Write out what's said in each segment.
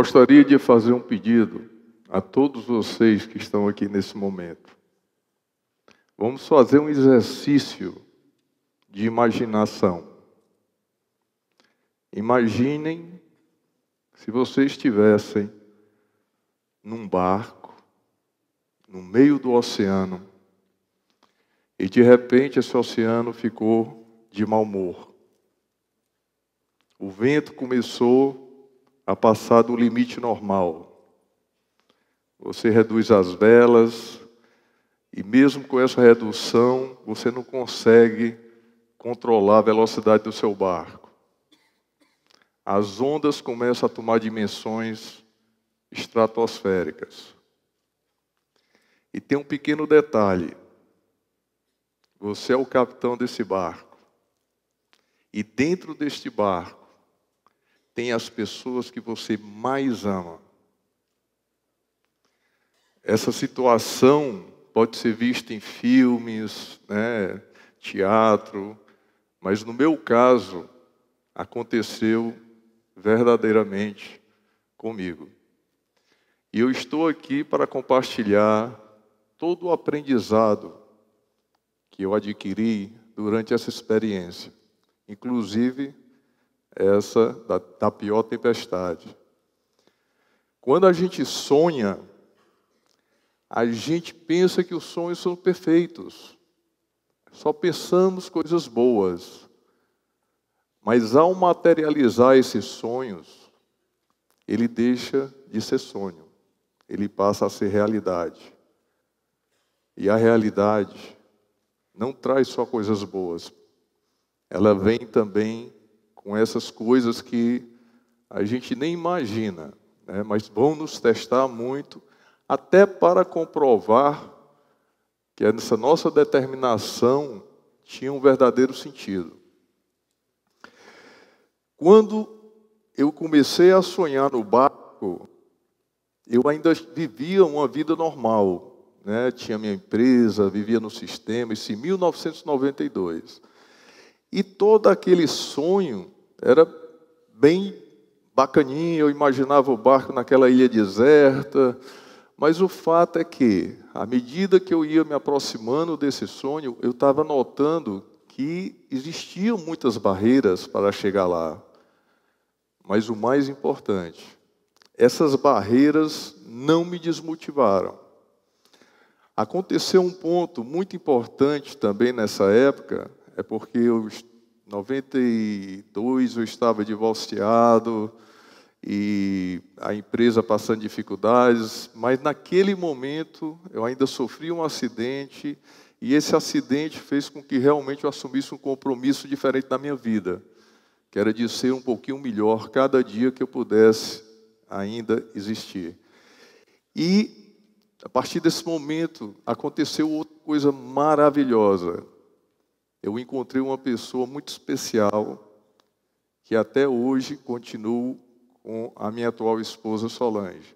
gostaria de fazer um pedido a todos vocês que estão aqui nesse momento. Vamos fazer um exercício de imaginação. Imaginem se vocês estivessem num barco, no meio do oceano, e de repente esse oceano ficou de mau humor. O vento começou a passar do limite normal. Você reduz as velas, e mesmo com essa redução, você não consegue controlar a velocidade do seu barco. As ondas começam a tomar dimensões estratosféricas. E tem um pequeno detalhe: você é o capitão desse barco. E dentro deste barco, tem as pessoas que você mais ama. Essa situação pode ser vista em filmes, né, teatro, mas no meu caso, aconteceu verdadeiramente comigo. E eu estou aqui para compartilhar todo o aprendizado que eu adquiri durante essa experiência, inclusive essa da, da pior tempestade. Quando a gente sonha, a gente pensa que os sonhos são perfeitos. Só pensamos coisas boas. Mas ao materializar esses sonhos, ele deixa de ser sonho. Ele passa a ser realidade. E a realidade não traz só coisas boas. Ela vem também com essas coisas que a gente nem imagina, né? mas vão nos testar muito, até para comprovar que essa nossa determinação tinha um verdadeiro sentido. Quando eu comecei a sonhar no barco, eu ainda vivia uma vida normal. Né? Tinha minha empresa, vivia no sistema, isso em 1992. E todo aquele sonho era bem bacaninha, eu imaginava o barco naquela ilha deserta, mas o fato é que, à medida que eu ia me aproximando desse sonho, eu estava notando que existiam muitas barreiras para chegar lá. Mas o mais importante, essas barreiras não me desmotivaram. Aconteceu um ponto muito importante também nessa época, é porque eu 92 eu estava divorciado e a empresa passando dificuldades, mas naquele momento eu ainda sofri um acidente e esse acidente fez com que realmente eu assumisse um compromisso diferente na minha vida, que era de ser um pouquinho melhor cada dia que eu pudesse ainda existir. E a partir desse momento aconteceu outra coisa maravilhosa eu encontrei uma pessoa muito especial que até hoje continuo com a minha atual esposa Solange.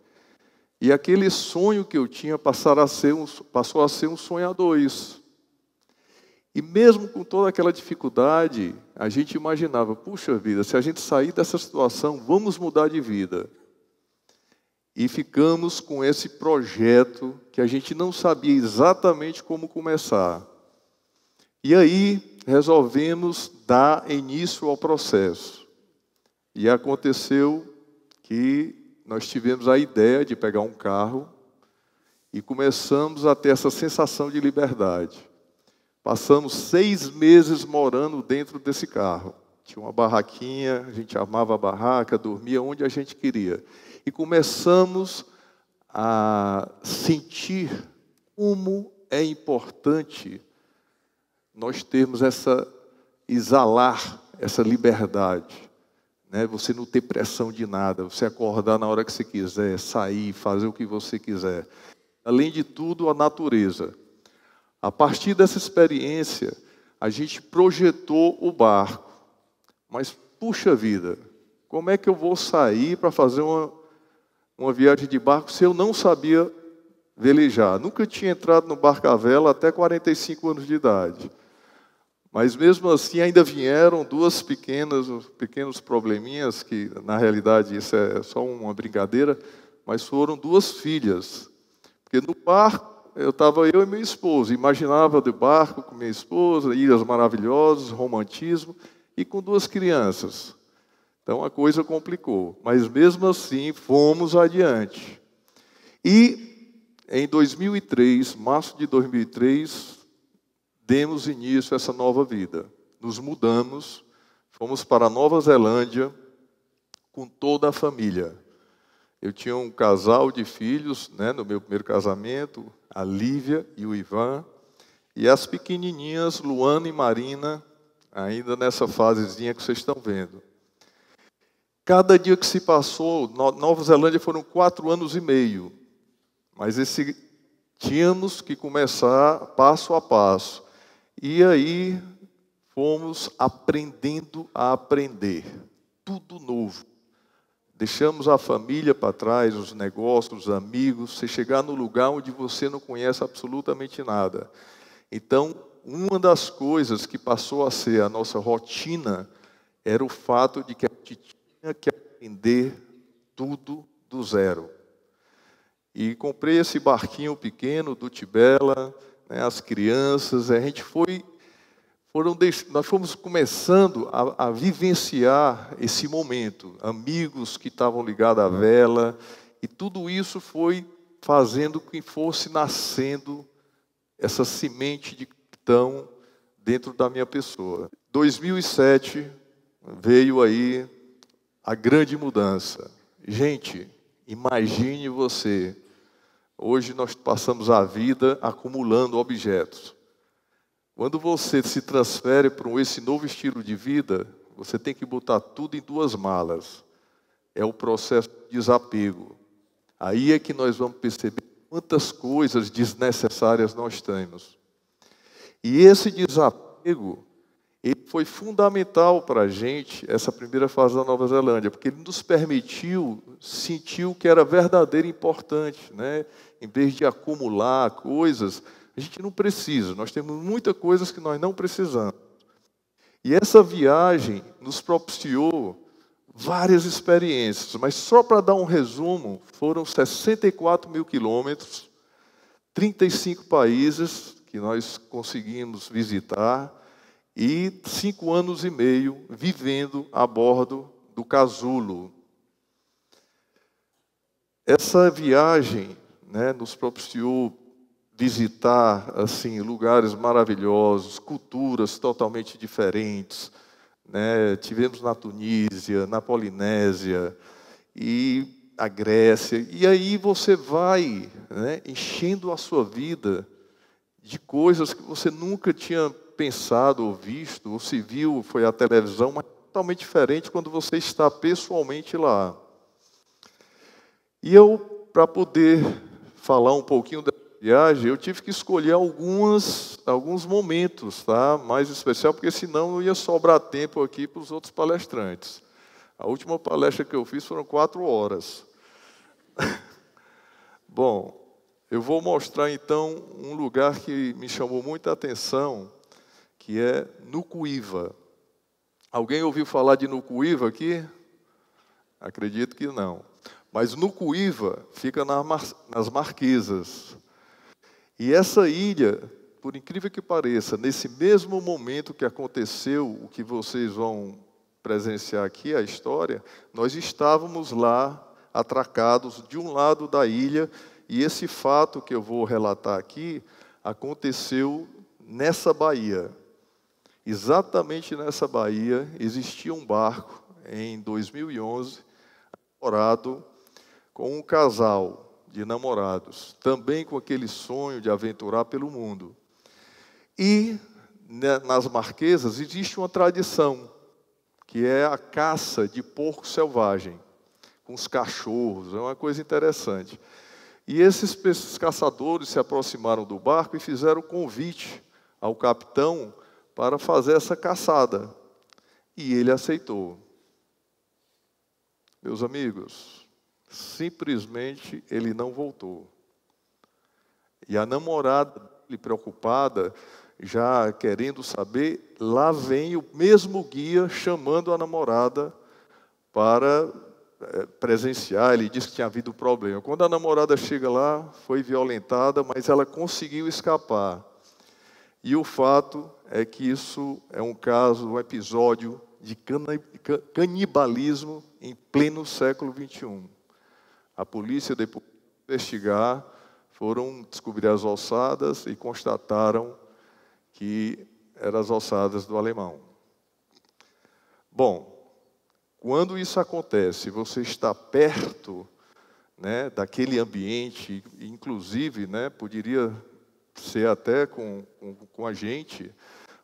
E aquele sonho que eu tinha a ser um, passou a ser um sonho a dois. E mesmo com toda aquela dificuldade, a gente imaginava: puxa vida, se a gente sair dessa situação, vamos mudar de vida. E ficamos com esse projeto que a gente não sabia exatamente como começar. E aí resolvemos dar início ao processo. E aconteceu que nós tivemos a ideia de pegar um carro e começamos a ter essa sensação de liberdade. Passamos seis meses morando dentro desse carro. Tinha uma barraquinha, a gente armava a barraca, dormia onde a gente queria. E começamos a sentir como é importante nós termos essa exalar essa liberdade, né? Você não ter pressão de nada, você acordar na hora que você quiser, sair, fazer o que você quiser. Além de tudo, a natureza. A partir dessa experiência, a gente projetou o barco. Mas puxa vida, como é que eu vou sair para fazer uma, uma viagem de barco se eu não sabia velejar? Nunca tinha entrado no barco à vela até 45 anos de idade. Mas mesmo assim ainda vieram duas pequenas, pequenos probleminhas, que na realidade isso é só uma brincadeira, mas foram duas filhas. Porque no barco, eu estava eu e minha esposa, imaginava do barco com minha esposa, ilhas maravilhosas, romantismo, e com duas crianças. Então a coisa complicou, mas mesmo assim fomos adiante. E em 2003, março de 2003, demos início a essa nova vida. Nos mudamos, fomos para a Nova Zelândia com toda a família. Eu tinha um casal de filhos, né, no meu primeiro casamento, a Lívia e o Ivan, e as pequenininhas Luana e Marina, ainda nessa fasezinha que vocês estão vendo. Cada dia que se passou, Nova Zelândia foram quatro anos e meio, mas esse, tínhamos que começar passo a passo. E aí fomos aprendendo a aprender, tudo novo. Deixamos a família para trás, os negócios, os amigos, você chegar no lugar onde você não conhece absolutamente nada. Então, uma das coisas que passou a ser a nossa rotina era o fato de que a gente tinha que aprender tudo do zero. E comprei esse barquinho pequeno do Tibela, né, as crianças, a gente foi, foram, nós fomos começando a, a vivenciar esse momento, amigos que estavam ligados à vela, e tudo isso foi fazendo que fosse nascendo essa semente de tão dentro da minha pessoa. 2007 veio aí a grande mudança. Gente, imagine você Hoje nós passamos a vida acumulando objetos. Quando você se transfere para esse novo estilo de vida, você tem que botar tudo em duas malas. É o processo de desapego. Aí é que nós vamos perceber quantas coisas desnecessárias nós temos. E esse desapego ele foi fundamental para a gente, essa primeira fase da Nova Zelândia, porque ele nos permitiu sentir o que era verdadeiro e importante. Né? Em vez de acumular coisas, a gente não precisa, nós temos muitas coisas que nós não precisamos. E essa viagem nos propiciou várias experiências, mas só para dar um resumo, foram 64 mil quilômetros, 35 países que nós conseguimos visitar e cinco anos e meio vivendo a bordo do casulo. Essa viagem né, nos propiciou visitar assim lugares maravilhosos, culturas totalmente diferentes. Né? Tivemos na Tunísia, na Polinésia e a Grécia. E aí você vai né, enchendo a sua vida de coisas que você nunca tinha pensado ou visto, ou se viu, foi a televisão, mas é totalmente diferente quando você está pessoalmente lá. E eu, para poder falar um pouquinho da viagem, eu tive que escolher algumas, alguns momentos, tá? mais especial, porque senão não ia sobrar tempo aqui para os outros palestrantes. A última palestra que eu fiz foram quatro horas. Bom, eu vou mostrar então um lugar que me chamou muita atenção que é Nucuíva. Alguém ouviu falar de Nucuíva aqui? Acredito que não. Mas Nucuíva fica nas Marquesas. E essa ilha, por incrível que pareça, nesse mesmo momento que aconteceu o que vocês vão presenciar aqui, a história, nós estávamos lá atracados de um lado da ilha, e esse fato que eu vou relatar aqui aconteceu nessa baía. Exatamente nessa baía existia um barco em 2011, morado com um casal de namorados, também com aquele sonho de aventurar pelo mundo. E né, nas Marquesas existe uma tradição, que é a caça de porco selvagem, com os cachorros, é uma coisa interessante. E esses, esses caçadores se aproximaram do barco e fizeram convite ao capitão para fazer essa caçada. E ele aceitou. Meus amigos, simplesmente ele não voltou. E a namorada dele, preocupada, já querendo saber, lá vem o mesmo guia chamando a namorada para eh, presenciar. Ele disse que tinha havido problema. Quando a namorada chega lá, foi violentada, mas ela conseguiu escapar. E o fato é que isso é um caso, um episódio de canibalismo em pleno século XXI. A polícia, depois de investigar, foram descobrir as ossadas e constataram que eram as ossadas do alemão. Bom, quando isso acontece, você está perto né, daquele ambiente, inclusive, né, poderia ser até com, com, com a gente,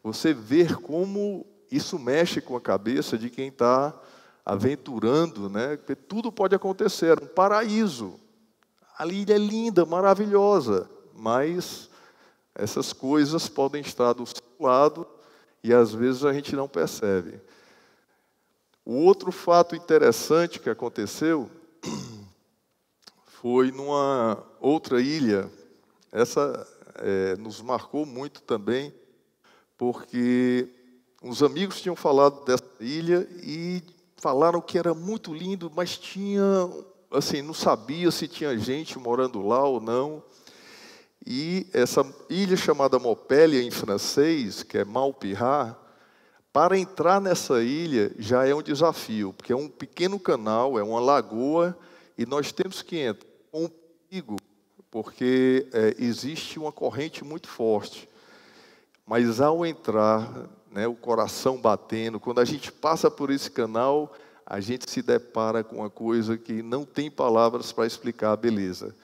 você ver como isso mexe com a cabeça de quem está aventurando, né? Porque tudo pode acontecer, é um paraíso. A ilha é linda, maravilhosa, mas essas coisas podem estar do seu lado e às vezes a gente não percebe. O outro fato interessante que aconteceu foi numa outra ilha. Essa é, nos marcou muito também porque os amigos tinham falado dessa ilha e falaram que era muito lindo, mas tinha, assim, não sabia se tinha gente morando lá ou não. E essa ilha chamada Mopélia em francês, que é Malpirrat, para entrar nessa ilha já é um desafio, porque é um pequeno canal, é uma lagoa, e nós temos que entrar com um perigo, porque é, existe uma corrente muito forte. Mas ao entrar, né, o coração batendo, quando a gente passa por esse canal, a gente se depara com uma coisa que não tem palavras para explicar a beleza.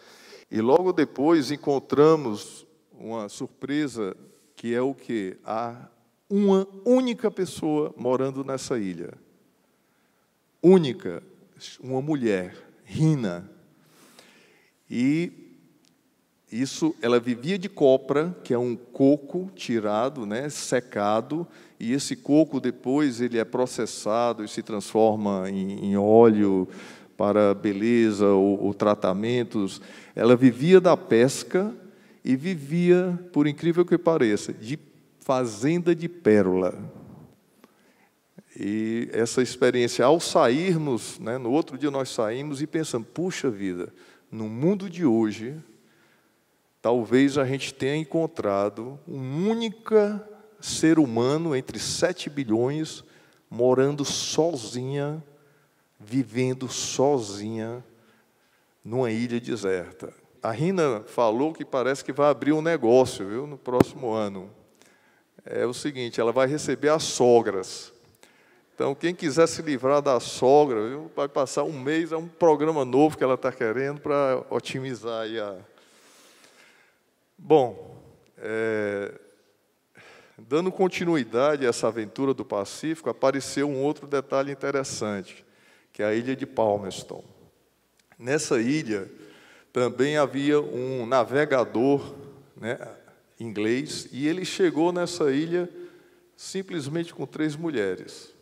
E logo depois encontramos uma surpresa que é o que há uma única pessoa morando nessa ilha. Única, uma mulher, Rina. E isso, ela vivia de copra, que é um coco tirado, né, secado, e esse coco depois ele é processado e se transforma em, em óleo para beleza ou, ou tratamentos. Ela vivia da pesca e vivia, por incrível que pareça, de fazenda de pérola. E essa experiência, ao sairmos, né, no outro dia nós saímos e pensamos: puxa vida, no mundo de hoje talvez a gente tenha encontrado um único ser humano entre 7 bilhões morando sozinha, vivendo sozinha numa ilha deserta. A Rina falou que parece que vai abrir um negócio, viu, no próximo ano. É o seguinte, ela vai receber as sogras. Então, quem quiser se livrar da sogra, viu, vai passar um mês, é um programa novo que ela está querendo para otimizar a, Bom, é, dando continuidade a essa aventura do Pacífico, apareceu um outro detalhe interessante, que é a ilha de Palmerston. Nessa ilha também havia um navegador né, inglês e ele chegou nessa ilha simplesmente com três mulheres.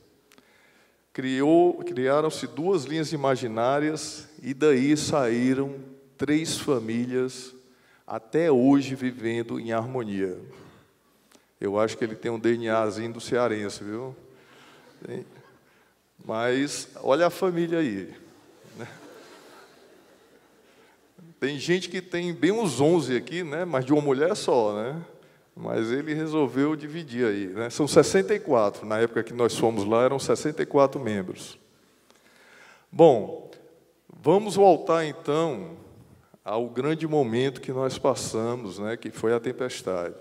Criou, criaram-se duas linhas imaginárias e daí saíram três famílias até hoje vivendo em harmonia. Eu acho que ele tem um DNAzinho do cearense, viu? Mas olha a família aí. Né? Tem gente que tem bem uns 11 aqui, né? mas de uma mulher só, né? Mas ele resolveu dividir aí. Né? São 64. Na época que nós fomos lá, eram 64 membros. Bom, vamos voltar então ao grande momento que nós passamos, né, que foi a tempestade.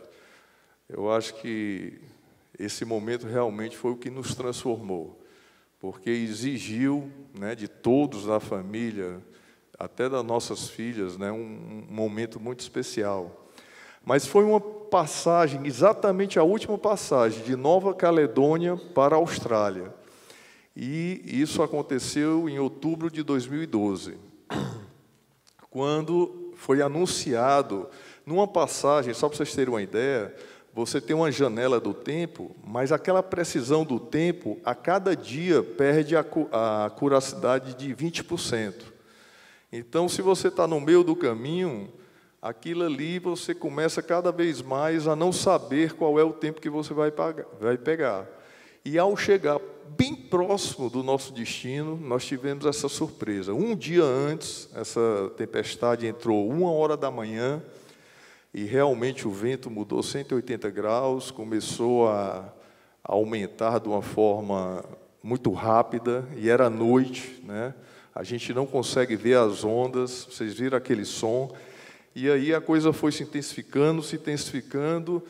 Eu acho que esse momento realmente foi o que nos transformou, porque exigiu né, de todos da família, até das nossas filhas, né, um, um momento muito especial. Mas foi uma passagem, exatamente a última passagem, de Nova Caledônia para a Austrália. E isso aconteceu em outubro de 2012 quando foi anunciado, numa passagem, só para vocês terem uma ideia, você tem uma janela do tempo, mas aquela precisão do tempo, a cada dia, perde a, a curacidade de 20%. Então, se você está no meio do caminho, aquilo ali você começa cada vez mais a não saber qual é o tempo que você vai, vai pegar. E ao chegar bem próximo do nosso destino, nós tivemos essa surpresa. Um dia antes, essa tempestade entrou uma hora da manhã e realmente o vento mudou 180 graus, começou a aumentar de uma forma muito rápida e era noite, né? A gente não consegue ver as ondas, vocês viram aquele som. E aí a coisa foi se intensificando, se intensificando,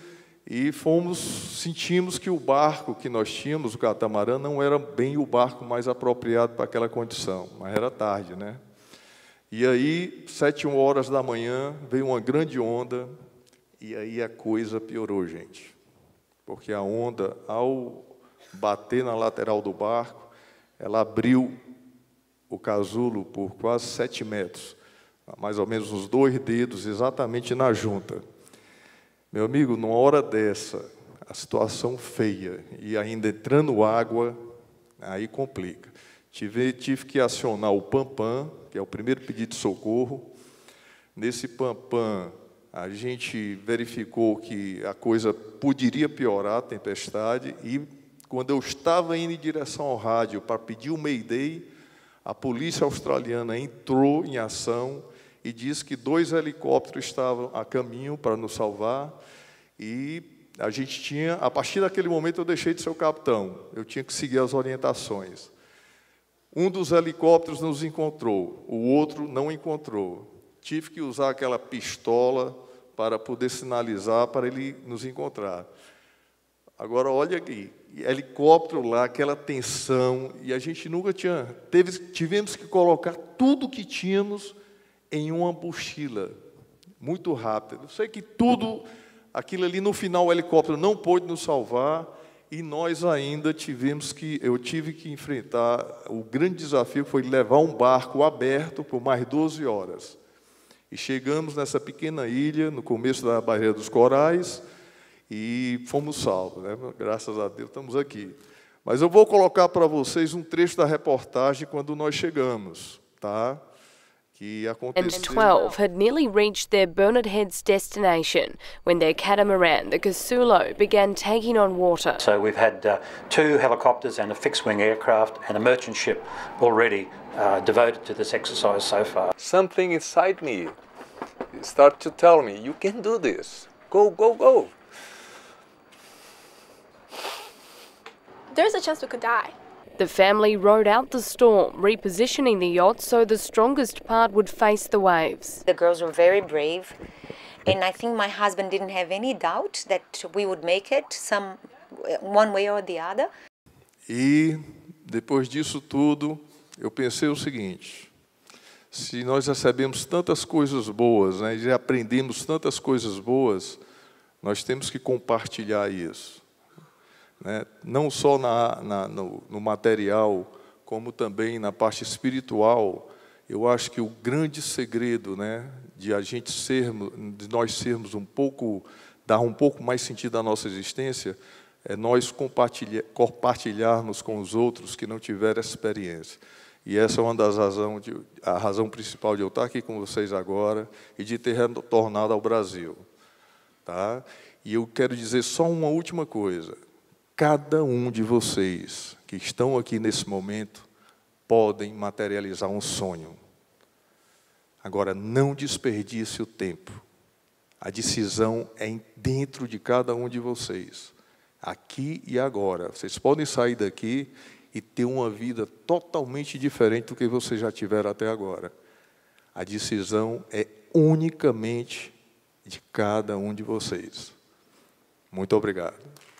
e fomos sentimos que o barco que nós tínhamos, o catamarã, não era bem o barco mais apropriado para aquela condição, mas era tarde, né? E aí, sete horas da manhã, veio uma grande onda e aí a coisa piorou, gente, porque a onda, ao bater na lateral do barco, ela abriu o casulo por quase sete metros, mais ou menos uns dois dedos, exatamente na junta. Meu amigo, numa hora dessa, a situação feia e ainda entrando água, aí complica. Tive, tive que acionar o Pampam, que é o primeiro pedido de socorro. Nesse Pampam, a gente verificou que a coisa poderia piorar, a tempestade, e quando eu estava indo em direção ao rádio para pedir o Mayday, a polícia australiana entrou em ação e disse que dois helicópteros estavam a caminho para nos salvar e a gente tinha, a partir daquele momento eu deixei de ser o capitão, eu tinha que seguir as orientações. Um dos helicópteros nos encontrou, o outro não encontrou. Tive que usar aquela pistola para poder sinalizar para ele nos encontrar. Agora olha aqui, helicóptero lá, aquela tensão, e a gente nunca tinha, teve, tivemos que colocar tudo que tínhamos em uma mochila, muito rápida. Eu sei que tudo aquilo ali no final o helicóptero não pôde nos salvar e nós ainda tivemos que eu tive que enfrentar o grande desafio foi levar um barco aberto por mais 12 horas. E chegamos nessa pequena ilha no começo da barreira dos corais e fomos salvos, né? Graças a Deus estamos aqui. Mas eu vou colocar para vocês um trecho da reportagem quando nós chegamos, tá? and 12 had nearly reached their Bernard Heads destination when their catamaran, the Casulo, began taking on water. So we've had uh, two helicopters and a fixed-wing aircraft and a merchant ship already uh, devoted to this exercise so far. Something inside me starts to tell me, you can do this. Go, go, go. There's a chance we could die. The family rode out the storm, repositioning the yacht so the strongest part would face the waves. The girls were very brave, and I think my husband didn't have any doubt that we would make it some uh, one way or the other. E depois disso tudo, eu pensei o seguinte: se nós recebemos tantas coisas boas, né, já aprendemos tantas coisas boas, nós temos que compartilhar isso né, não só na, na, no, no material, como também na parte espiritual. Eu acho que o grande segredo né, de a gente sermos, de nós sermos um pouco, dar um pouco mais sentido à nossa existência, é nós compartilhar, compartilharmos com os outros que não tiveram experiência. E essa é uma das razões, de, a razão principal de eu estar aqui com vocês agora e de ter retornado ao Brasil. Tá? E eu quero dizer só uma última coisa. Cada um de vocês que estão aqui nesse momento podem materializar um sonho. Agora, não desperdice o tempo. A decisão é dentro de cada um de vocês, aqui e agora. Vocês podem sair daqui e ter uma vida totalmente diferente do que vocês já tiveram até agora. A decisão é unicamente de cada um de vocês. Muito obrigado.